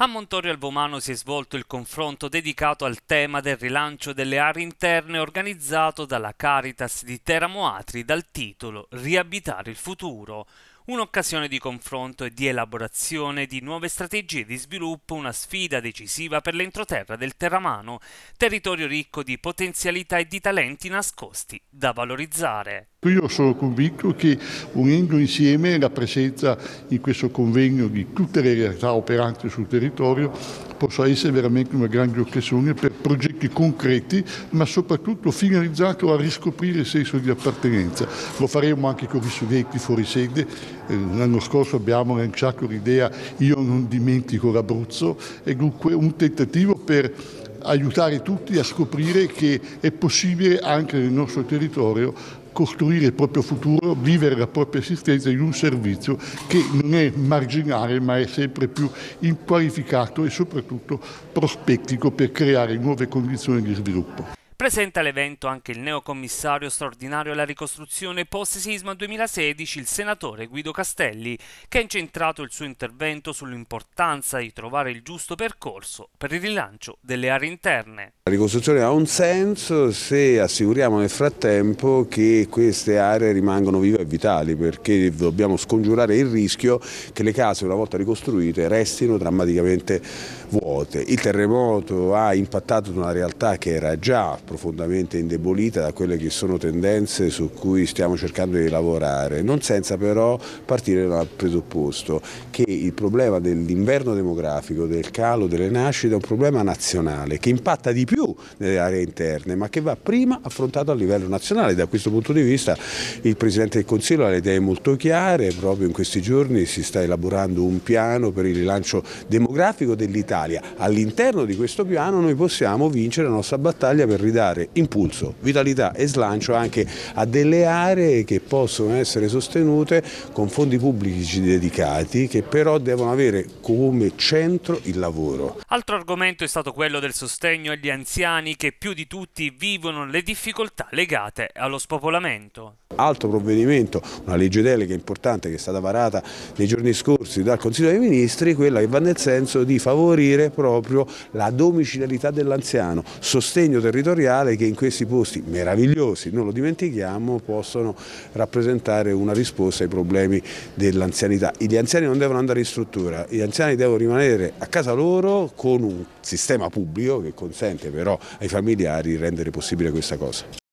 A Montorio Alvomano si è svolto il confronto dedicato al tema del rilancio delle aree interne organizzato dalla Caritas di Teramo Atri dal titolo Riabitare il futuro, un'occasione di confronto e di elaborazione di nuove strategie di sviluppo, una sfida decisiva per l'entroterra del Terramano, territorio ricco di potenzialità e di talenti nascosti da valorizzare. Io sono convinto che unendo insieme la presenza in questo convegno di tutte le realtà operanti sul territorio possa essere veramente una grande occasione per progetti concreti, ma soprattutto finalizzato a riscoprire il senso di appartenenza. Lo faremo anche con i studenti fuori sede. Eh, l'anno scorso abbiamo lanciato l'idea Io non dimentico l'Abruzzo e dunque un tentativo per aiutare tutti a scoprire che è possibile anche nel nostro territorio costruire il proprio futuro, vivere la propria esistenza in un servizio che non è marginale ma è sempre più inqualificato e soprattutto prospettico per creare nuove condizioni di sviluppo. Presenta all'evento anche il neocommissario straordinario alla ricostruzione post-sisma 2016, il senatore Guido Castelli, che ha incentrato il suo intervento sull'importanza di trovare il giusto percorso per il rilancio delle aree interne. La ricostruzione ha un senso se assicuriamo nel frattempo che queste aree rimangano vive e vitali, perché dobbiamo scongiurare il rischio che le case una volta ricostruite restino drammaticamente vuote. Il terremoto ha impattato su una realtà che era già profondamente indebolita da quelle che sono tendenze su cui stiamo cercando di lavorare, non senza però partire dal presupposto che il problema dell'inverno demografico, del calo delle nascite è un problema nazionale che impatta di più nelle aree interne ma che va prima affrontato a livello nazionale. Da questo punto di vista il Presidente del Consiglio ha le idee molto chiare, proprio in questi giorni si sta elaborando un piano per il rilancio demografico dell'Italia. All'interno di questo piano noi possiamo vincere la nostra battaglia per ridare dare impulso, vitalità e slancio anche a delle aree che possono essere sostenute con fondi pubblici dedicati che però devono avere come centro il lavoro. Altro argomento è stato quello del sostegno agli anziani che più di tutti vivono le difficoltà legate allo spopolamento. Altro provvedimento, una legge delega importante che è stata varata nei giorni scorsi dal Consiglio dei Ministri, quella che va nel senso di favorire proprio la domicilialità dell'anziano, sostegno territoriale industriale che in questi posti meravigliosi, non lo dimentichiamo, possono rappresentare una risposta ai problemi dell'anzianità. Gli anziani non devono andare in struttura, gli anziani devono rimanere a casa loro con un sistema pubblico che consente però ai familiari di rendere possibile questa cosa.